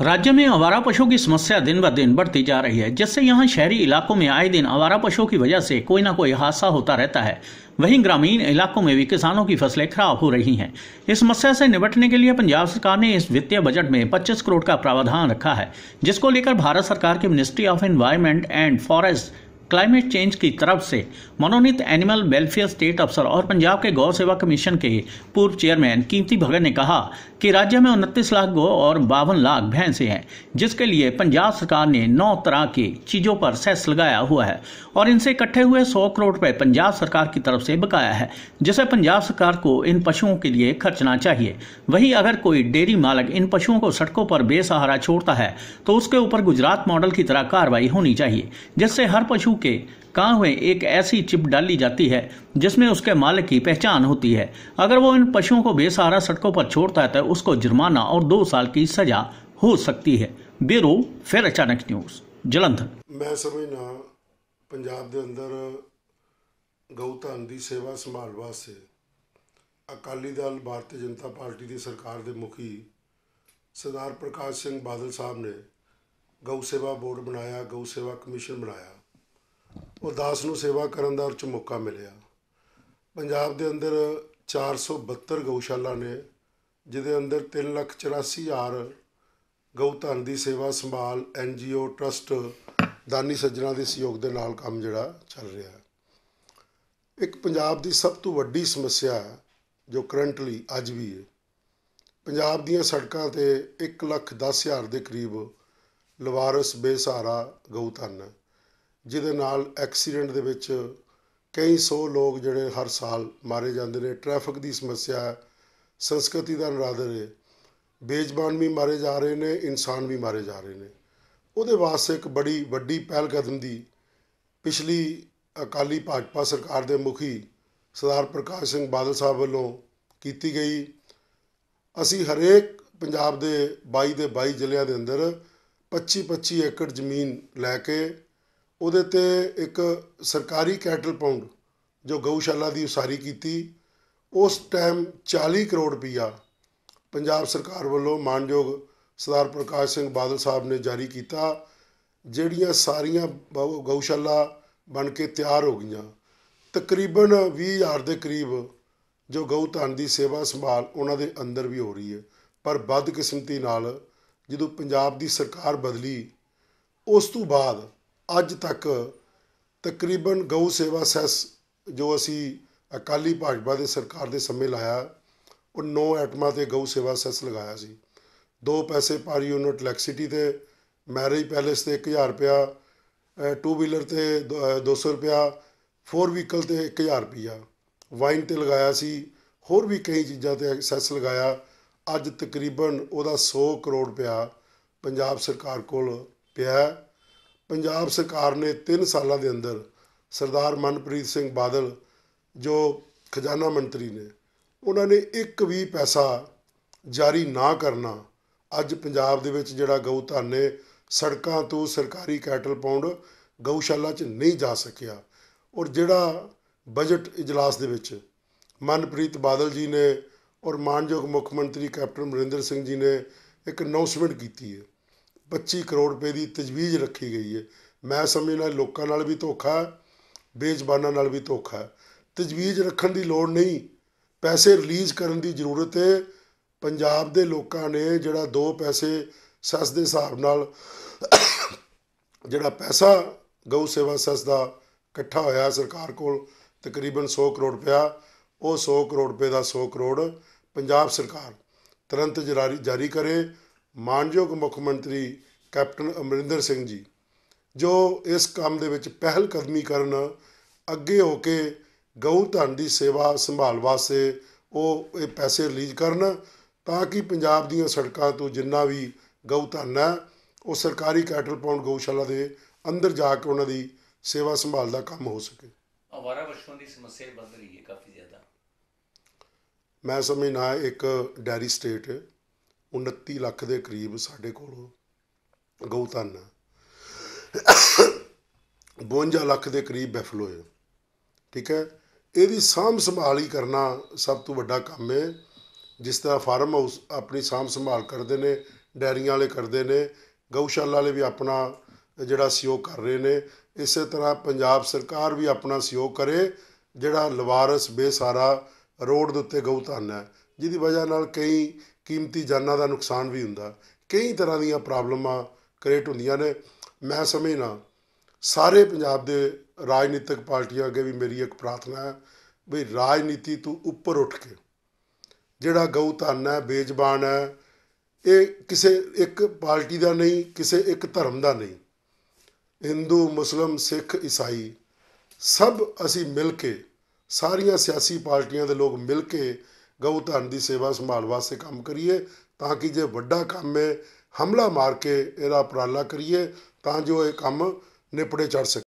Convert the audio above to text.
राज्य में आवारा पशुओं की समस्या दिन ब दिन बढ़ती जा रही है जिससे यहाँ शहरी इलाकों में आए दिन आवारा पशुओं की वजह से कोई ना कोई हादसा होता रहता है वहीं ग्रामीण इलाकों में भी किसानों की फसलें खराब हो रही हैं इस समस्या से निपटने के लिए पंजाब सरकार ने इस वित्तीय बजट में 25 करोड़ का प्रावधान रखा है जिसको लेकर भारत सरकार की ministry of environment and forest climate change की तरफ से मनोनीत एनिमल वेलफेयर स्टेट अफसर और पंजाब के गौ सेवा कमीशन के पूर्व चेयरमैन कीमती भगत ने कहा कि राज्य में उनतीस लाख गौ और बावन लाख भैंसे हैं जिसके लिए पंजाब सरकार ने नौ तरह की चीज़ों पर सेस लगाया हुआ है और इनसे इकट्ठे हुए सौ करोड़ रुपए पंजाब सरकार की तरफ से बकाया है जिसे पंजाब सरकार को इन पशुओं के लिए खर्चना चाहिए वही अगर कोई डेयरी मालक इन पशुओं को सड़कों पर बेसहारा छोड़ता है तो उसके ऊपर गुजरात मॉडल की तरह कार्रवाई होनी चाहिए जिससे हर पशु मुंह के कान में एक ऐसी चिप डाली जाती है जिसमें उसके मालिक की पहचान होती है अगर वो इन पशुओं को बेसहारा सड़कों पर छोड़ता है तो उसको जुर्माना और दो साल की सजा हो सकती है ब्यूरो फिर अचानक न्यूज जलंधर मैं समझना पंजाब के अंदर गौतन की सेवा संभाल वास्ते अकाली दल भारतीय जनता पार्टी की सरकार के मुखी सरदार प्रकाश सिंह बादल साहब ने गौ सेवा बोर्ड बनाया गौ सेवा कमीशन बनाया ਗੁਰਦਾਸ ਨੂੰ ਸੇਵਾ ਕਰਨ ਦਾ ਉੱਚ ਮੌਕਾ ਮਿਲਿਆ ਪੰਜਾਬ ਦੇ ਅੰਦਰ 472 ਗਊਸ਼ਾਲਾ ਨੇ ਜਿਹਦੇ ਅੰਦਰ 384000 ਧਨ ਦੀ ਸੇਵਾ ਸੰਭਾਲ ਐਨ ਜੀਓ ਟਰਸਟ ਦਾਨੀ ਸੱਜਣਾ ਦੇ ਸਹਿਯੋਗ ਦੇ ਨਾਲ ਕੰਮ ਜਿਹੜਾ ਚੱਲ ਰਿਹਾ ਹੈ ਇੱਕ ਪੰਜਾਬ ਦੀ ਸਭ ਤੋਂ ਵੱਡੀ ਸਮੱਸਿਆ ਹੈ ਜੋ ਕਰੰਟਲੀ ਅੱਜ ਵੀ ਹੈ ਪੰਜਾਬ ਦੀਆਂ ਸੜਕਾਂ ਤੇ 1 ਲੱਖ 10 ਹਜ਼ਾਰ ਦੇ ਕਰੀਬ ਲਵਾਰਸ ਬੇਸਹਾਰਾ ਧਨ ਹੈ ਜਿਹਦੇ ਨਾਲ ਐਕਸੀਡੈਂਟ ਦੇ ਵਿੱਚ ਕਈ ਸੌ ਲੋਕ ਜਿਹੜੇ ਹਰ ਸਾਲ ਮਾਰੇ ਜਾਂਦੇ ਨੇ ਟ੍ਰੈਫਿਕ ਦੀ ਸਮੱਸਿਆ ਸੰਸਕ੍ਰਿਤੀ ਦਾ ਨਰਾਦਰ ਹੈ ਬੇਜ਼ਬਾਨ ਵੀ ਮਾਰੇ ਜਾ ਰਹੇ ਨੇ ਇਨਸਾਨ ਵੀ ਮਾਰੇ ਜਾ ਰਹੇ ਨੇ ਉਹਦੇ ਵਾਸਤੇ ਇੱਕ ਬੜੀ ਵੱਡੀ ਪਹਿਲ ਕਦਮ ਦੀ ਪਿਛਲੀ ਅਕਾਲੀ ਭਾਜਪਾ ਸਰਕਾਰ ਦੇ ਮੁਖੀ ਸਰਦਾਰ ਪ੍ਰਕਾਸ਼ ਸਿੰਘ ਬਾਦਲ ਸਾਹਿਬ ਵੱਲੋਂ ਕੀਤੀ ਗਈ ਅਸੀਂ ਹਰੇਕ ਪੰਜਾਬ ਦੇ 22 ਦੇ 22 ਜ਼ਿਲ੍ਹਿਆਂ ਦੇ ਅੰਦਰ 25 25 ਏਕੜ ਜ਼ਮੀਨ ਲੈ ਕੇ ਉਹਦੇ 'ਤੇ ਇੱਕ ਸਰਕਾਰੀ ਕੈਟਲ ਪਾਉਂਡ ਜੋ ਗਊਸ਼ਾਲਾ ਦੀ ਉਸਾਰੀ ਕੀਤੀ ਉਸ ਟਾਈਮ 40 ਕਰੋੜ ਰੁਪਇਆ ਪੰਜਾਬ ਸਰਕਾਰ ਵੱਲੋਂ ਮਾਨਯੋਗ ਸਰਦਾਰ ਪ੍ਰਕਾਸ਼ ਸਿੰਘ ਬਾਦਲ ਸਾਹਿਬ ਨੇ ਜਾਰੀ ਕੀਤਾ ਜਿਹੜੀਆਂ ਸਾਰੀਆਂ ਗਊਸ਼ਾਲਾ ਬਣ ਕੇ ਤਿਆਰ ਹੋ ਗਈਆਂ ਤਕਰੀਬਨ 20000 ਦੇ ਕਰੀਬ ਜੋ ਗਊ ਧਨ ਦੀ ਸੇਵਾ ਸੰਭਾਲ ਉਹਨਾਂ ਦੇ ਅੰਦਰ ਵੀ ਹੋ ਰਹੀ ਹੈ ਪਰ ਬਦਕਿਸਮਤੀ ਨਾਲ ਜਦੋਂ ਪੰਜਾਬ ਦੀ ਸਰਕਾਰ ਬਦਲੀ ਉਸ ਤੋਂ ਬਾਅਦ ਅੱਜ ਤੱਕ ਤਕਰੀਬਨ ਗਊ ਸੇਵਾ ਸੈਸ ਜੋ ਅਸੀਂ ਅਕਾਲੀ ਭਾਜਪਾ ਦੇ ਸਰਕਾਰ ਦੇ ਸਮੇਂ ਲਾਇਆ ਉਹ 9 ਐਟਮਾਂ ਤੇ ਗਊ ਸੇਵਾ ਸੈਸ ਲਗਾਇਆ ਸੀ 2 ਪੈਸੇ ਪਰ ਯੂਨਿਟ ਇਲੈਕਟ੍ਰਿਸਿਟੀ ਤੇ ਮੈਰਿਜ ਪੈਲੇਸ ਤੇ 1000 ਰੁਪਿਆ 2 ਵੀਲਰ ਤੇ 200 ਰੁਪਿਆ 4 ਵਹੀਕਲ ਤੇ 1000 ਰੁਪਿਆ ਵਾਈਨ ਤੇ ਲਗਾਇਆ ਸੀ ਹੋਰ ਵੀ ਕਈ ਚੀਜ਼ਾਂ ਤੇ ਸੈਸ ਲਗਾਇਆ ਅੱਜ ਤਕਰੀਬਨ ਉਹਦਾ 100 ਕਰੋੜ ਰੁਪਿਆ ਪੰਜਾਬ ਸਰਕਾਰ ਕੋਲ ਪਿਆ ਪੰਜਾਬ ਸਰਕਾਰ ਨੇ 3 ਸਾਲਾਂ ਦੇ ਅੰਦਰ ਸਰਦਾਰ ਮਨਪ੍ਰੀਤ ਸਿੰਘ ਬਾਦਲ ਜੋ ਖਜ਼ਾਨਾ ਮੰਤਰੀ ਨੇ ਉਹਨਾਂ ਨੇ ਇੱਕ ਵੀ ਪੈਸਾ ਜਾਰੀ ਨਾ ਕਰਨਾ ਅੱਜ ਪੰਜਾਬ ਦੇ ਵਿੱਚ ਜਿਹੜਾ ਗਊ ਧਨ ਨੇ ਸੜਕਾਂ ਤੋਂ ਸਰਕਾਰੀ ਕੈਟਲ ਪਾਉਂਡ ਗਊਸ਼ਾਲਾ 'ਚ ਨਹੀਂ ਜਾ ਸਕਿਆ ਔਰ ਜਿਹੜਾ ਬਜਟ اجلاس ਦੇ ਵਿੱਚ ਮਨਪ੍ਰੀਤ ਬਾਦਲ ਜੀ ਨੇ ਔਰ ਮਾਨਯੋਗ ਮੁੱਖ ਮੰਤਰੀ ਕੈਪਟਨ ਮਰਿੰਦਰ ਸਿੰਘ ਜੀ ਨੇ ਇੱਕ ਅਨਾਉਂਸਮੈਂਟ ਕੀਤੀ ਹੈ 25 ਕਰੋੜ ਰੁਪਏ ਦੀ ਤਜਵੀਜ਼ ਰੱਖੀ ਗਈ ਹੈ ਮੈਂ ਸਮਝਦਾ ਲੋਕਾਂ ਨਾਲ ਵੀ ਧੋਖਾ ਬੇਜ਼ਬਾਨਾਂ ਨਾਲ ਵੀ ਧੋਖਾ ਤਜਵੀਜ਼ ਰੱਖਣ ਦੀ ਲੋੜ ਨਹੀਂ ਪੈਸੇ ਰਿਲੀਜ਼ ਕਰਨ ਦੀ ਜ਼ਰੂਰਤ ਹੈ ਪੰਜਾਬ ਦੇ ਲੋਕਾਂ ਨੇ ਜਿਹੜਾ ਦੋ ਪੈਸੇ ਸੱਸ ਦੇ ਹਿਸਾਬ ਨਾਲ ਜਿਹੜਾ ਪੈਸਾ ਗਊ ਸੇਵਾ ਸੱਸ ਦਾ ਇਕੱਠਾ ਹੋਇਆ ਸਰਕਾਰ ਕੋਲ ਤਕਰੀਬਨ 100 ਕਰੋੜ ਰੁਪਿਆ ਉਹ 100 ਕਰੋੜ ਰੁਪਏ ਦਾ 100 ਕਰੋੜ ਪੰਜਾਬ ਸਰਕਾਰ ਤੁਰੰਤ ਜਾਰੀ ਕਰੇ ਮਾਨਯੋਗ ਮੁੱਖ ਮੰਤਰੀ ਕੈਪਟਨ ਅਮਰਿੰਦਰ ਸਿੰਘ ਜੀ ਜੋ ਇਸ ਕੰਮ ਦੇ ਵਿੱਚ ਪਹਿਲ ਕਦਮੀ ਕਰਨ ਅੱਗੇ ਹੋ ਕੇ ਗਊ ਧਨ ਦੀ ਸੇਵਾ ਸੰਭਾਲ ਵਾਸਤੇ ਉਹ ਇਹ ਪੈਸੇ ਰਿਲੀਜ਼ ਕਰਨ ਤਾਂ ਕਿ ਪੰਜਾਬ ਦੀਆਂ ਸੜਕਾਂ ਤੋਂ ਜਿੰਨਾ ਵੀ ਗਊ ਧਨ ਹੈ ਉਹ ਸਰਕਾਰੀ ਕੈਟਲ ਪਾਉਂਡ ਗਊਸ਼ਾਲਾ ਦੇ ਅੰਦਰ ਜਾ ਕੇ ਉਹਨਾਂ ਦੀ ਸੇਵਾ ਸੰਭਾਲ ਦਾ ਕੰਮ ਹੋ ਸਕੇ ਆਵਾਰਾ ਪਸ਼ੂਆਂ ਦੀ ਸਮੱਸਿਆ ਵੱਧ ਰਹੀ ਹੈ ਕਾਫੀ ਜ਼ਿਆਦਾ ਮੈਂ ਸਮਝਣਾ ਇੱਕ ਡੈਰੀ ਸਟੇਟ ਹੈ 29 ਲੱਖ ਦੇ ਕਰੀਬ ਸਾਡੇ ਕੋਲ ਗਊ ਧਨ 52 ਲੱਖ ਦੇ ਕਰੀਬ ਬੈਫਲੋ ਹੈ ਠੀਕ ਹੈ ਇਹਦੀ ਸਾਂਭ ਸੰਭਾਲੀ ਕਰਨਾ ਸਭ ਤੋਂ ਵੱਡਾ ਕੰਮ ਹੈ ਜਿਸ ਤਰ੍ਹਾਂ ਫਾਰਮ ਹਾਊਸ ਆਪਣੀ ਸਾਂਭ ਸੰਭਾਲ ਕਰਦੇ ਨੇ ਡੈਰੀਆਂ ਵਾਲੇ ਕਰਦੇ ਨੇ ਗਊਸ਼ਾਲਾ ਵਾਲੇ ਵੀ ਆਪਣਾ ਜਿਹੜਾ ਸਹਿਯੋਗ ਕਰ ਰਹੇ ਨੇ ਇਸੇ ਤਰ੍ਹਾਂ ਪੰਜਾਬ ਸਰਕਾਰ ਵੀ ਆਪਣਾ ਸਹਿਯੋਗ ਕਰੇ ਜਿਹੜਾ ਲਵਾਰਸ ਬੇਸਾਰਾ ਰੋਡ ਦੇ ਉੱਤੇ ਗਊ ਧਨ ਹੈ ਜਿਹਦੀ ਵਜ੍ਹਾ ਨਾਲ ਕਈ ਕੀਮਤੀ ਜਾਨਾਂ ਦਾ ਨੁਕਸਾਨ ਵੀ ਹੁੰਦਾ ਕਈ ਤਰ੍ਹਾਂ ਦੀਆਂ ਪ੍ਰੋਬਲਮਾਂ ਕ੍ਰੀਏਟ ਹੁੰਦੀਆਂ ਨੇ ਮੈਂ ਸਮਝਣਾ ਸਾਰੇ ਪੰਜਾਬ ਦੇ ਰਾਜਨੀਤਿਕ ਪਾਰਟੀਆਂ ਅੱਗੇ ਵੀ ਮੇਰੀ ਇੱਕ ਪ੍ਰਾਰਥਨਾ ਹੈ ਵੀ ਰਾਜਨੀਤੀ ਤੋਂ ਉੱਪਰ ਉੱਠ ਕੇ ਜਿਹੜਾ ਗਊ ਧਨ ਹੈ ਬੇਜ਼ਬਾਨ ਹੈ ਇਹ ਕਿਸੇ ਇੱਕ ਪਾਰਟੀ ਦਾ ਨਹੀਂ ਕਿਸੇ ਇੱਕ ਧਰਮ ਦਾ ਨਹੀਂ Hindu Muslim Sikh Isai ਸਭ ਅਸੀਂ ਮਿਲ ਕੇ ਸਾਰੀਆਂ ਸਿਆਸੀ ਪਾਰਟੀਆਂ ਦੇ ਲੋਕ ਮਿਲ ਕੇ ਗਊ ਧਨ ਦੀ ਸੇਵਾ ਸੰਭਾਲ ਵਾਸਤੇ ਕੰਮ ਕਰੀਏ ਤਾਂ ਕਿ ਜੇ ਵੱਡਾ ਕੰਮ ਹੈ ਹਮਲਾ ਮਾਰ ਕੇ ਇਹਦਾ ਉਪਰਾਲਾ ਕਰੀਏ ਤਾਂ ਜੋ ਇਹ ਕੰਮ ਨਿਪੜੇ ਚੜ ਸਕੇ